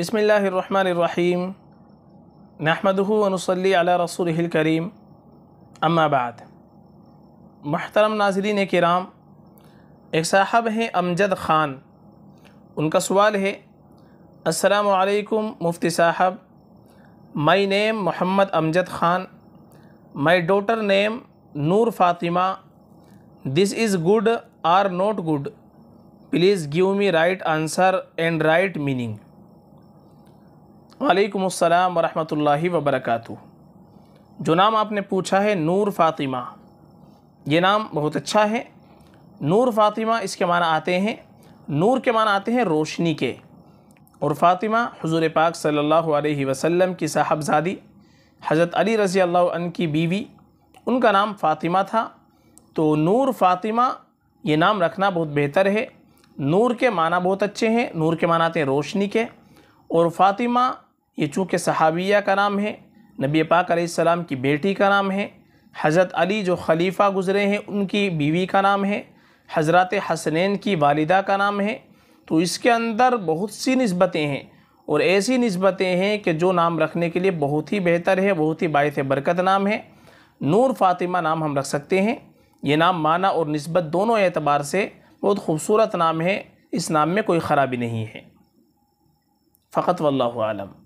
बसमीम नहमदनसली रसूल करीम अम्माबाद महतरम नाजरीन कराम एक साहब हैं अमजद ख़ान उनका सवाल है असलकम मुफ्ती साहब my name Mohammad Amjad Khan my daughter name Noor Fatima this is good or not good please give me right answer and right meaning वालेकुम अस्सलाम वरहमतुल्लाहि वबरकातु जो नाम आपने पूछा है नूर फ़ातिमा ये नाम बहुत अच्छा है नूर फ़ातिमा इसके माना आते हैं नूर के माना आते हैं रोशनी के और फ़ातिमा हजूर पाक सल्लल्लाहु अलैहि वसल्लम की साहबजादी हज़रत अली रज़ी अल्लाह की बीवी उनका नाम फ़ातिमा था तो नूर फ़ातिमा ये नाम रखना बहुत बेहतर है नूर के माना बहुत अच्छे हैं नूर के माना आते हैं रोशनी के और फ़ातिमा ये चूँकि सहाबिया का नाम है नबी पाक सलाम की बेटी का नाम है हज़रत अली जो खलीफ़ा गुज़रे हैं उनकी बीवी का नाम है हज़रत हसनैन की वालिदा का नाम है तो इसके अंदर बहुत सी नस्बतें हैं और ऐसी नस्बतें हैं कि जो नाम रखने के लिए बहुत ही बेहतर है बहुत ही बायस बरकत नाम है नूर फातिमा नाम हम रख सकते हैं ये नाम माना और नस्बत दोनों एतबार से बहुत खूबसूरत नाम है इस नाम में कोई ख़राबी नहीं है फ़कत वल्लम